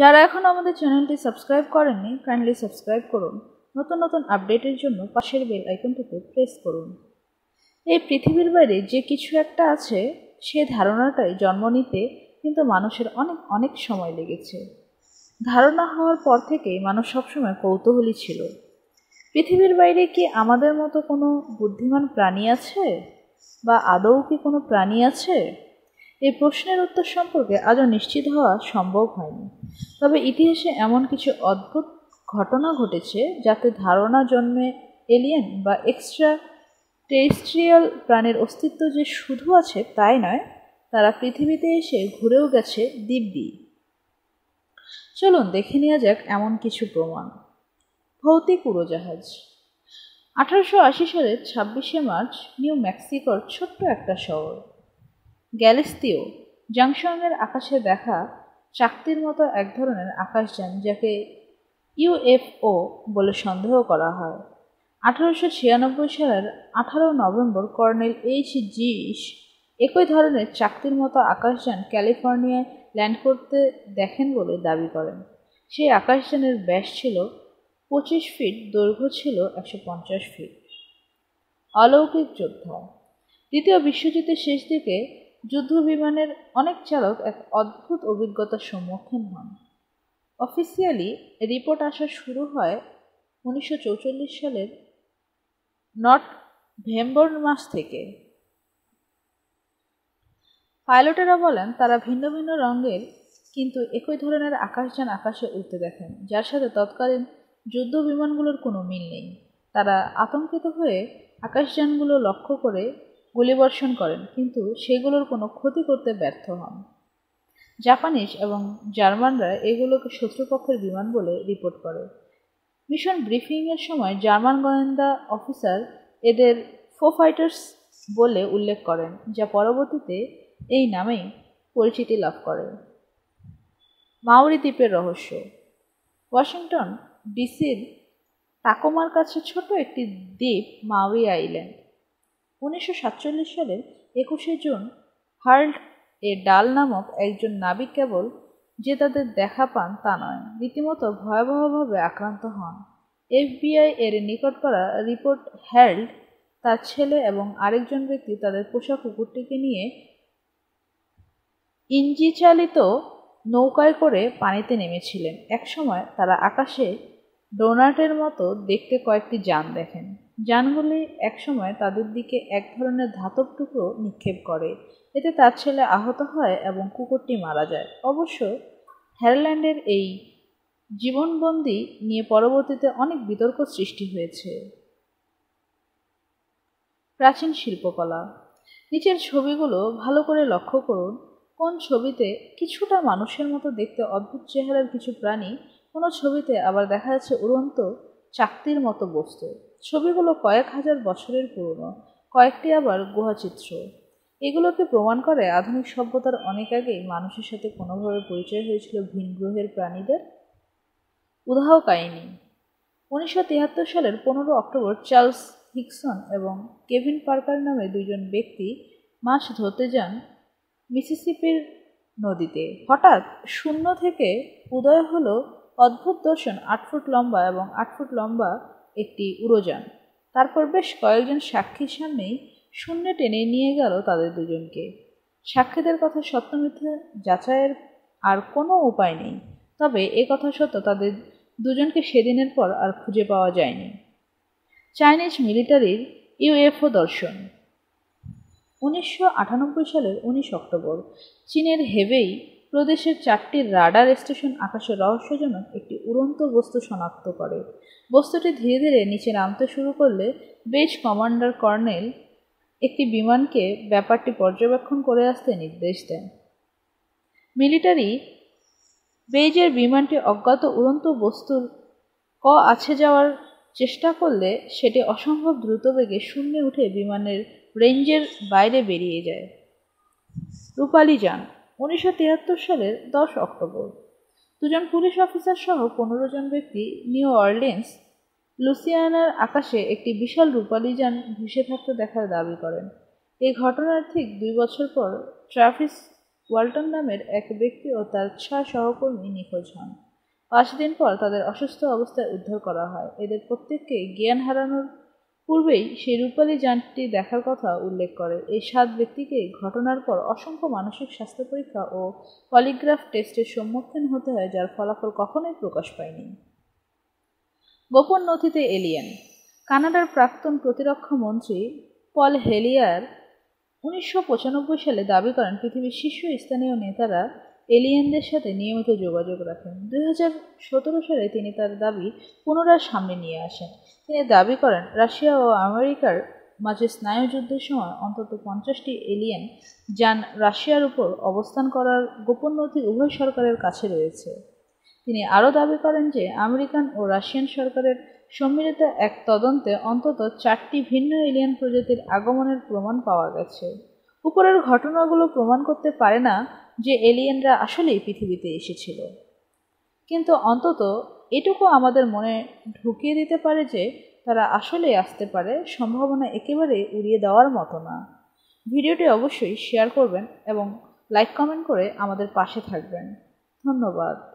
যারা এখন আমাদের চ্যানেলটি সাবস্ক্রাইব করেননি কাইন্ডলি সাবস্ক্রাইব করুন নতুন নতুন আপডেটের জন্য পাশের বেল আইকনটিতে প্রেস করুন এই পৃথিবীর বাইরে যে কিছু একটা আছে সে ধারণাটাই জন্ম নিতে কিন্তু মানুষের অনেক অনেক সময় লেগেছে ধারণা হওয়ার পর থেকেই মানুষ সবসময় কৌতূহলী ছিল পৃথিবীর বাইরে কি আমাদের মতো কোনো বুদ্ধিমান প্রাণী আছে বা আদৌ কি কোনো প্রাণী আছে এই প্রশ্নের উত্তর সম্পর্কে আজও নিশ্চিত হওয়া সম্ভব হয়নি তবে ইতিহাসে এমন কিছু অদ্ভুত ঘটনা ঘটেছে যাতে ধারণা জন্মে এলিয়েন বা এক্সট্রা টেরিস্ট্রিয়াল প্রাণের অস্তিত্ব যে শুধু আছে তাই নয় তারা পৃথিবীতে এসে ঘুরেও গেছে দিব্যি চলুন দেখে নেওয়া যাক এমন কিছু প্রমাণ ভৌতিক উড়োজাহাজ আঠারোশো আশি সালের ছাব্বিশে মার্চ নিউ মেক্সিকোর ছোট্ট একটা শহর গ্যালেস্তিও জাংশনের আকাশে দেখা চাকতির মতো এক ধরনের আকাশযান যাকে ইউএফও বলে সন্দেহ করা হয় আঠারোশো ছিয়ানব্বই সালের আঠারো নভেম্বর কর্নেল এইচ জিস একই ধরনের চাকতির মতো আকাশযান ক্যালিফোর্নিয়ায় ল্যান্ড করতে দেখেন বলে দাবি করেন সেই আকাশযানের ব্যাস ছিল পঁচিশ ফিট দৈর্ঘ্য ছিল একশো পঞ্চাশ ফিট অলৌকিক যোদ্ধা দ্বিতীয় বিশ্বযুদ্ধের শেষ দিকে যুদ্ধ বিমানের অনেক চালক এক অদ্ভুত অভিজ্ঞতার সম্মুখীন হন অফিসিয়ালি রিপোর্ট আসা শুরু হয় উনিশশো সালের নট ভেম্বর মাস থেকে পাইলটেরা বলেন তারা ভিন্ন ভিন্ন রঙের কিন্তু একই ধরনের আকাশযান আকাশে উঠতে দেখেন যার সাথে তৎকালীন যুদ্ধ বিমানগুলোর কোনো মিল নেই তারা আতঙ্কিত হয়ে আকাশযানগুলো লক্ষ্য করে গুলিবর্ষণ করেন কিন্তু সেগুলোর কোনো ক্ষতি করতে ব্যর্থ হন জাপানিজ এবং জার্মানরা এগুলোকে শত্রুপক্ষের বিমান বলে রিপোর্ট করে মিশন ব্রিফিংয়ের সময় জার্মান গোয়েন্দা অফিসার এদের ফো ফাইটার্স বলে উল্লেখ করেন যা পরবর্তীতে এই নামেই পরিচিতি লাভ করে মাউরি দ্বীপের রহস্য ওয়াশিংটন ডিসির টাকোমার কাছে ছোট একটি দ্বীপ মাউরি আইল্যান্ড উনিশশো সাতচল্লিশ সালের একুশে জুন হার্ল্ড এ ডাল নামক একজন নাবিক কেবল যে তাদের দেখা পান তা নয় রীতিমতো ভয়াবহভাবে আক্রান্ত হন এফবিআই এর নিকট করা রিপোর্ট হ্যাল্ড তার ছেলে এবং আরেকজন ব্যক্তি তাদের পোষা কুকুরটিকে নিয়ে ইঞ্জিচালিত নৌকায় করে পানিতে নেমেছিলেন একসময় তারা আকাশে ডোনাটের মতো দেখতে কয়েকটি যান দেখেন যানগুলি একসময় তাদের দিকে এক ধরনের ধাতব টুকরো নিক্ষেপ করে এতে তার ছেলে আহত হয় এবং কুকুরটি মারা যায় অবশ্য হ্যারল্যান্ডের এই জীবনবন্দি নিয়ে পরবর্তীতে অনেক বিতর্ক সৃষ্টি হয়েছে প্রাচীন শিল্পকলা নিচের ছবিগুলো ভালো করে লক্ষ্য করুন কোন ছবিতে কিছুটা মানুষের মতো দেখতে অদ্ভুত চেহারার কিছু প্রাণী কোনো ছবিতে আবার দেখা যাচ্ছে উড়ন্ত চাকতির মতো বস্তু ছবিগুলো কয়েক হাজার বছরের পুরনো কয়েকটি আবার গুহাচিত্র এগুলোকে প্রমাণ করে আধুনিক সভ্যতার অনেক আগেই মানুষের সাথে কোনোভাবে পরিচয় হয়েছিল ভিন গ্রহের প্রাণীদের উদাহ কাহিনী উনিশশো তিয়াত্তর সালের পনেরো অক্টোবর চার্লস হিকসন এবং কেভিন পার্কার নামে দুজন ব্যক্তি মাছ ধরতে যান মিসিসিপির নদীতে হঠাৎ শূন্য থেকে উদয় হলো অদ্ভুত দর্শন আট ফুট লম্বা এবং আট ফুট লম্বা একটি উড়োযান তারপর বেশ কয়েকজন সাক্ষীর সামনেই শূন্যে টেনে নিয়ে গেল তাদের দুজনকে সাক্ষীদের কথা সত্য মিথ্যা যাচাইয়ের আর কোনো উপায় নেই তবে এ কথা সত্য তাদের দুজনকে সেদিনের পর আর খুঁজে পাওয়া যায়নি চাইনিজ মিলিটারির ইউএফও দর্শন উনিশশো সালের উনিশ অক্টোবর চীনের হেবেই প্রদেশের চারটি রাডার স্টেশন আকাশে রহস্যজনক একটি উড়ন্ত বস্তু শনাক্ত করে বস্তুটি ধীরে ধীরে নিচে নামতে শুরু করলে বেশ কমান্ডার কর্নেল একটি বিমানকে ব্যাপারটি পর্যবেক্ষণ করে আসতে নির্দেশ দেন মিলিটারি বেজের বিমানটি অজ্ঞাত উড়ন্ত বস্তুর ক আছে যাওয়ার চেষ্টা করলে সেটি অসম্ভব দ্রুতবেগে শূন্যে উঠে বিমানের রেঞ্জের বাইরে বেরিয়ে যায় রূপালী যান উনিশশো সালের দশ অক্টোবর দুজন পুলিশ অফিসার সহ পনেরো জন ব্যক্তি নিউ অর্লিন্স লুসিয়ানার আকাশে একটি বিশাল রূপালি যান ভেসে থাকতে দেখার দাবি করেন এই ঘটনার ঠিক দুই বছর পর ট্রাফিস ওয়ালটন নামের এক ব্যক্তি ও তার ছয় সহকর্মী নিখোঁজ হন পাঁচ দিন পর তাদের অসুস্থ অবস্থায় উদ্ধার করা হয় এদের প্রত্যেককে জ্ঞান হারানোর পূর্বেই সেই রূপালী যানটি দেখার কথা উল্লেখ করে এই সাত ব্যক্তিকে ঘটনার পর অসংখ্য মানসিক স্বাস্থ্য পরীক্ষা ও পলিগ্রাফ টেস্টের সম্মুখীন হতে হয় যার ফলাফল কখনোই প্রকাশ পায়নি গোপন নথিতে এলিয়েন কানাডার প্রাক্তন প্রতিরক্ষা মন্ত্রী পল হেলিয়ার উনিশশো সালে দাবি করেন পৃথিবীর শীর্ষ স্থানীয় নেতারা এলিয়েনদের সাথে নিয়মিত যোগাযোগ রাখেন দুই সালে তিনি তার দাবি পুনরায় সামনে নিয়ে আসেন তিনি দাবি করেন রাশিয়া ও আমেরিকার মাঝে স্নায়ুযুদ্ধের সময় অন্তত পঞ্চাশটি এলিয়েন যান রাশিয়ার উপর অবস্থান করার গোপন নথি উভয় সরকারের কাছে রয়েছে তিনি আরও দাবি করেন যে আমেরিকান ও রাশিয়ান সরকারের সম্মিলিত এক তদন্তে অন্তত চারটি ভিন্ন এলিয়ান প্রজাতির আগমনের প্রমাণ পাওয়া গেছে উপরের ঘটনাগুলো প্রমাণ করতে পারে না যে এলিয়েনরা আসলেই পৃথিবীতে এসেছিল কিন্তু অন্তত এটুকু আমাদের মনে ঢুকিয়ে দিতে পারে যে তারা আসলে আসতে পারে সম্ভাবনা একেবারে উড়িয়ে দেওয়ার মতো না ভিডিওটি অবশ্যই শেয়ার করবেন এবং লাইক কমেন্ট করে আমাদের পাশে থাকবেন ধন্যবাদ